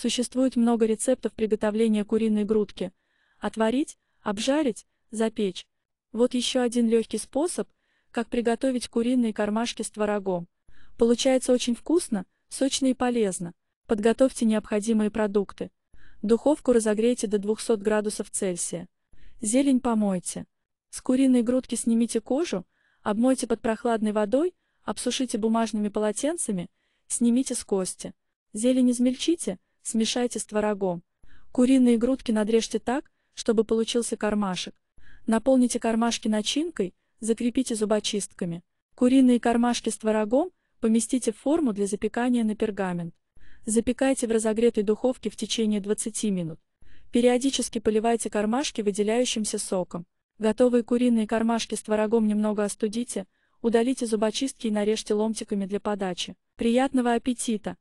Существует много рецептов приготовления куриной грудки. Отварить, обжарить, запечь. Вот еще один легкий способ, как приготовить куриные кармашки с творогом. Получается очень вкусно, сочно и полезно. Подготовьте необходимые продукты. Духовку разогрейте до 200 градусов Цельсия. Зелень помойте. С куриной грудки снимите кожу, обмойте под прохладной водой, обсушите бумажными полотенцами, снимите с кости. Зелень измельчите, Смешайте с творогом. Куриные грудки надрежьте так, чтобы получился кармашек. Наполните кармашки начинкой, закрепите зубочистками. Куриные кармашки с творогом поместите в форму для запекания на пергамент. Запекайте в разогретой духовке в течение 20 минут. Периодически поливайте кармашки выделяющимся соком. Готовые куриные кармашки с творогом немного остудите, удалите зубочистки и нарежьте ломтиками для подачи. Приятного аппетита!